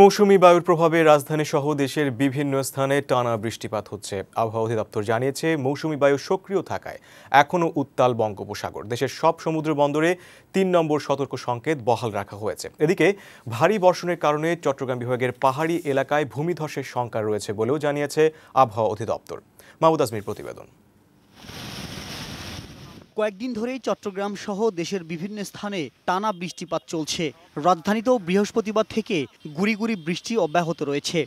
মৌসুমি বায়ুর প্রভাবে রাজধানী সহ দেশের বিভিন্ন স্থানে টানা বৃষ্টিপাত হচ্ছে আবহাওয়া অধিদপ্তর জানিয়েছে মৌসুমি বায়ু সক্রিয় থাকায় এখনও উত্তাল বঙ্গোপসাগর দেশের সব সমুদ্র বন্দরে তিন নম্বর সতর্ক সংকেত বহাল রাখা হয়েছে এদিকে ভারী বর্ষণের কারণে চট্টগ্রাম বিভাগের পাহাড়ি এলাকায় ভূমিধসের শঙ্কা রয়েছে বলেও জানিয়েছে আবহাওয়া অধিদপ্তর মাহমুদ আজমির প্রতিবেদন কয়েকদিন ধরেই চট্টগ্রাম সহ দেশের বিভিন্ন স্থানে টানা বৃষ্টিপাত চলছে রাজধানীতেও বৃহস্পতিবার থেকে গুড়ি গুড়ি বৃষ্টি অব্যাহত রয়েছে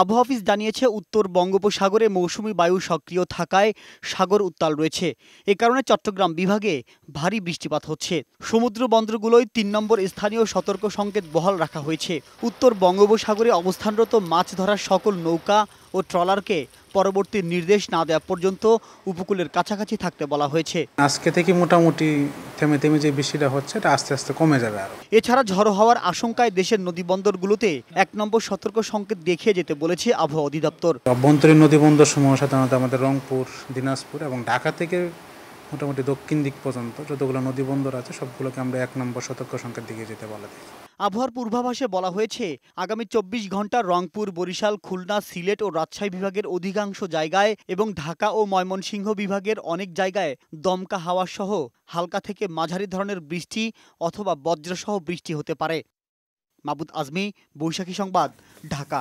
আবহাওয়া অফিস জানিয়েছে উত্তর বঙ্গোপসাগরে মৌসুমি বায়ু সক্রিয় থাকায় সাগর উত্তাল রয়েছে এ কারণে চট্টগ্রাম বিভাগে ভারী বৃষ্টিপাত হচ্ছে সমুদ্র বন্দরগুলোয় তিন নম্বর স্থানীয় সতর্ক সংকেত বহাল রাখা হয়েছে উত্তর বঙ্গোপসাগরে অবস্থানরত মাছ ধরার সকল নৌকা ও ট্রলারকে পরবর্তী নির্দেশ না দেওয়া পর্যন্ত উপকূলের কাছাকাছি থাকতে বলা হয়েছে আজকে থেকে মোটামুটি থেমে থেমে যে বৃষ্টিটা হচ্ছে এটা আস্তে আস্তে কমে যাবে আরো এছাড়া ঝড়ো হওয়ার আশঙ্কায় দেশের গুলোতে এক নম্বর সতর্ক সংকেত দেখিয়ে যেতে বলেছে আবহাওয়া অধিদপ্তর অভ্যন্তরীণ নদী বন্দর সমূহ সাধারণত আমাদের রংপুর দিনাজপুর এবং ঢাকা থেকে মোটামুটি দক্ষিণ দিক পর্যন্ত যতগুলো নদী বন্দর আছে সবগুলোকে আমরা এক নম্বর সতর্ক সংখ্যার দিকে যেতে বলা দিই আবহাওয়ার পূর্বাভাসে বলা হয়েছে আগামী চব্বিশ ঘন্টা রংপুর বরিশাল খুলনা সিলেট ও রাজশাহী বিভাগের অধিকাংশ জায়গায় এবং ঢাকা ও ময়মনসিংহ বিভাগের অনেক জায়গায় দমকা হাওয়া সহ হালকা থেকে মাঝারি ধরনের বৃষ্টি অথবা বজ্রসহ বৃষ্টি হতে পারে মাবুদ আজমি বৈশাখী সংবাদ ঢাকা